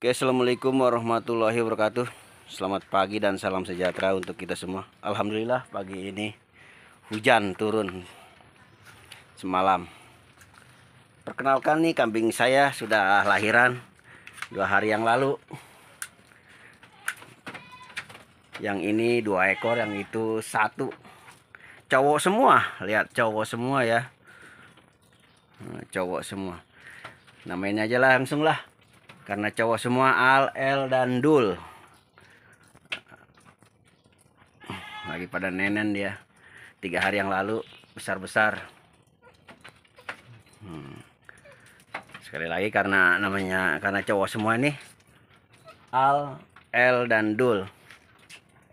Oke assalamualaikum warahmatullahi wabarakatuh Selamat pagi dan salam sejahtera untuk kita semua Alhamdulillah pagi ini hujan turun semalam Perkenalkan nih kambing saya sudah lahiran dua hari yang lalu Yang ini dua ekor yang itu satu Cowok semua lihat cowok semua ya nah, Cowok semua Namanya aja langsung lah karena cowok semua al el dan dul lagi pada nenen dia tiga hari yang lalu besar besar hmm. sekali lagi karena namanya karena cowok semua nih al el dan dul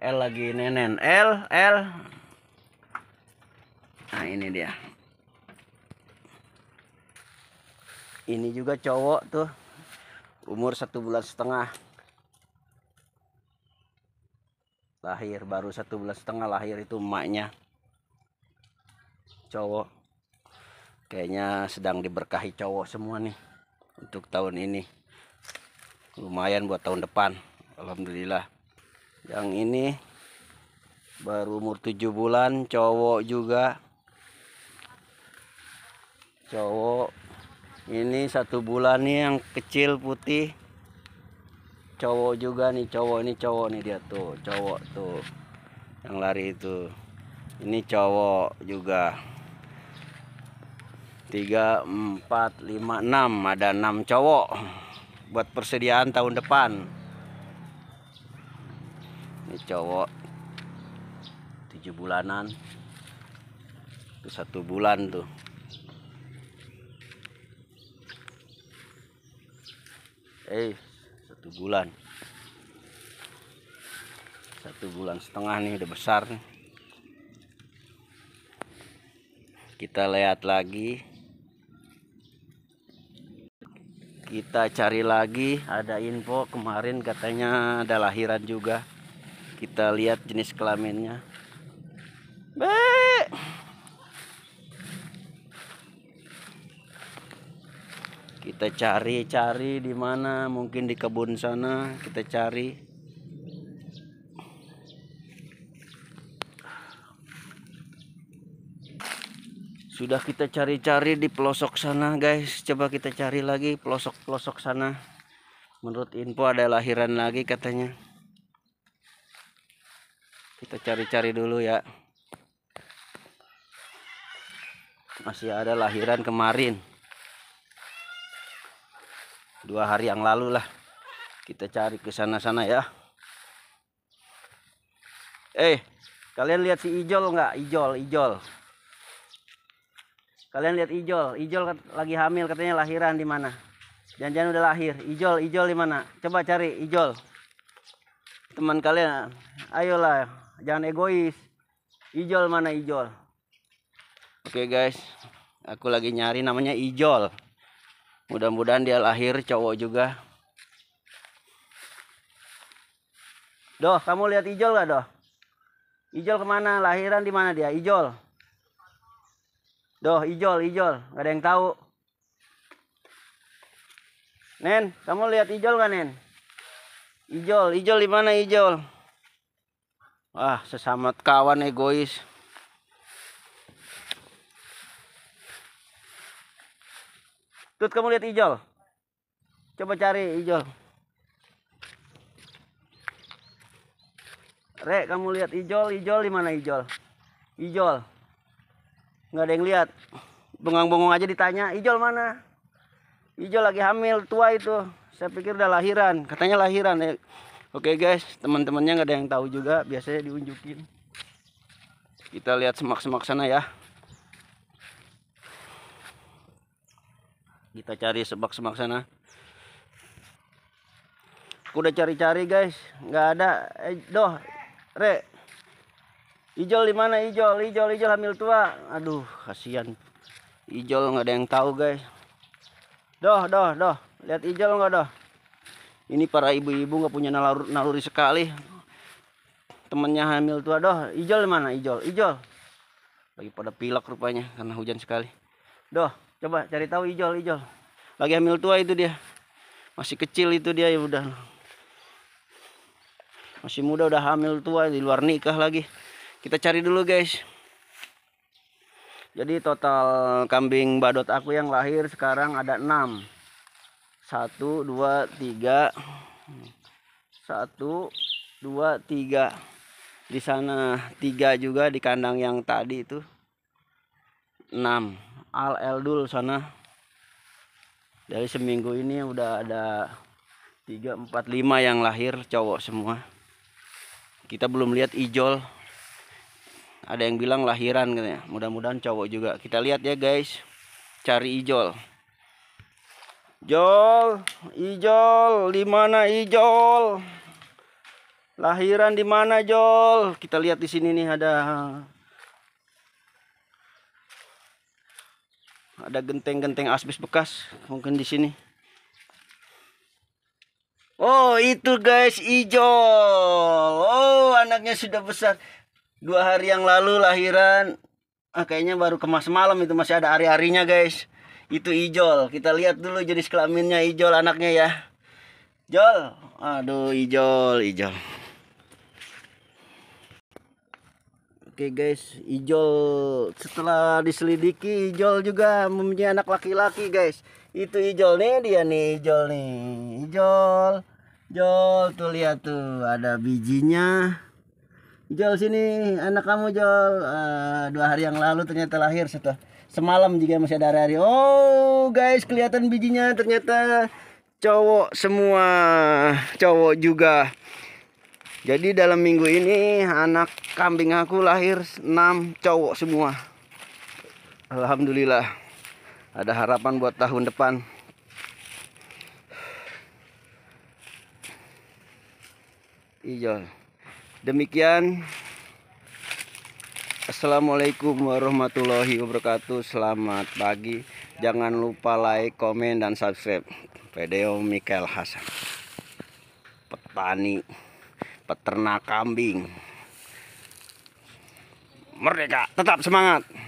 L lagi nenen el el nah ini dia ini juga cowok tuh umur satu bulan setengah lahir baru satu bulan setengah lahir itu emaknya cowok kayaknya sedang diberkahi cowok semua nih untuk tahun ini lumayan buat tahun depan Alhamdulillah yang ini baru umur tujuh bulan cowok juga cowok ini satu bulan nih yang kecil putih cowok juga nih cowok ini cowok nih dia tuh cowok tuh yang lari itu ini cowok juga 3 4 5 6 ada 6 cowok buat persediaan tahun depan ini cowok 7 bulanan itu satu bulan tuh eh satu bulan satu bulan setengah nih udah besar nih kita lihat lagi kita cari lagi ada info kemarin katanya ada lahiran juga kita lihat jenis kelaminnya Bye. kita cari-cari di mana mungkin di kebun sana kita cari sudah kita cari-cari di pelosok sana guys coba kita cari lagi pelosok-pelosok sana menurut info ada lahiran lagi katanya kita cari-cari dulu ya masih ada lahiran kemarin dua hari yang lalu lah kita cari ke sana-sana ya eh kalian lihat si ijol nggak ijol ijol kalian lihat ijol ijol lagi hamil katanya lahiran di mana jangan-jangan udah lahir ijol ijol di mana coba cari ijol teman kalian ayolah jangan egois ijol mana ijol oke okay, guys aku lagi nyari namanya ijol mudah-mudahan dia lahir cowok juga doh kamu lihat ijol gak doh ijol kemana lahiran di mana dia ijol doh ijol ijol Gak ada yang tahu nen kamu lihat ijol gak nen ijol ijol di mana ijol Wah, sesamat kawan egois. Tut kamu lihat ijol. Coba cari ijol. Rek, kamu lihat ijol, ijol di mana ijol? Ijol. Nggak ada yang lihat. Bengong-bengong aja ditanya, ijol mana? Ijol lagi hamil, tua itu. Saya pikir udah lahiran. Katanya lahiran. Ya. Oke guys, teman-temannya nggak ada yang tahu juga. Biasanya diunjukin. Kita lihat semak-semak sana ya. kita cari sebak-sebak sana aku udah cari-cari guys nggak ada eh, doh re ijol di mana ijol ijol ijol hamil tua aduh kasihan ijol nggak ada yang tahu guys doh doh doh lihat ijol nggak doh ini para ibu-ibu nggak punya nalur, naluri sekali temennya hamil tua doh ijol di mana ijol ijol lagi pada pilek rupanya karena hujan sekali doh Coba cari tahu ijol ijol. Lagi hamil tua itu dia. Masih kecil itu dia ya udah. Masih muda udah hamil tua di luar nikah lagi. Kita cari dulu guys. Jadi total kambing badot aku yang lahir sekarang ada 6. 1 2 3 1 2 3 di sana 3 juga di kandang yang tadi itu 6 Al Eldul sana dari seminggu ini udah ada 345 yang lahir cowok semua kita belum lihat ijol ada yang bilang lahiran katanya mudah-mudahan cowok juga kita lihat ya guys cari ijol jol ijol di mana ijol lahiran di mana jol kita lihat di sini nih ada ada genteng-genteng asbes bekas mungkin di sini Oh itu guys Ijol Oh anaknya sudah besar dua hari yang lalu lahiran ah, kayaknya baru kemas malam itu masih ada hari-harinya guys itu Ijol kita lihat dulu jenis kelaminnya Ijol anaknya ya Jol aduh Ijol Ijol Oke guys, Ijol setelah diselidiki Ijol juga mempunyai anak laki-laki guys. Itu Ijol nih dia nih Ijol nih. Ijol. Ijol tuh lihat tuh ada bijinya. Ijol sini anak kamu Ijol Uh, dua hari yang lalu ternyata lahir setelah semalam juga masih ada hari. Oh guys kelihatan bijinya ternyata cowok semua cowok juga. Jadi dalam minggu ini anak kambing aku lahir 6 cowok semua. Alhamdulillah. Ada harapan buat tahun depan. Iya. Demikian Assalamualaikum warahmatullahi wabarakatuh Selamat pagi Jangan lupa like, komen, dan subscribe Video Michael Hasan Petani peternak kambing. Merdeka, tetap semangat.